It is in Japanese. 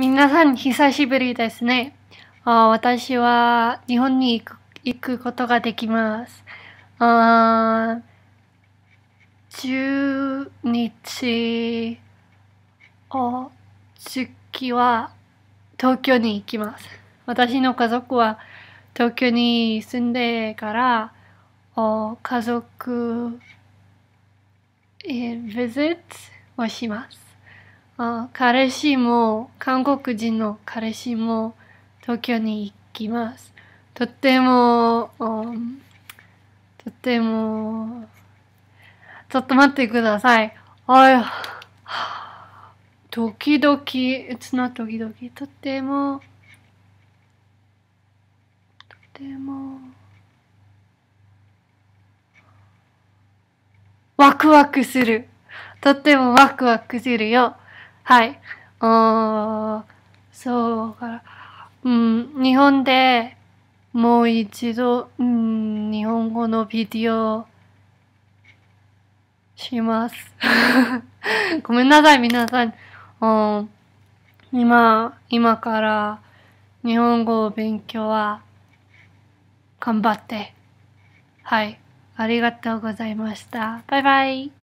皆さん、久しぶりですね。あ私は日本に行く行くことができます。あ10日を月は東京に行きます。私の家族は東京に住んでから、お家族、えー、visit をします。あ彼氏も、韓国人の彼氏も東京に行きます。とても、とても、ちょっと待ってください。あい、時々、キ、t つ n ドキ時々、とても、とても、ワクワクする。とってもワクワクするよ。はい。あそうか。うん、日本でもう一度、うん、日本語のビデオします。ごめんなさい、皆さん。うん、今、今から日本語を勉強は頑張って。はい。ありがとうございました。バイバイ。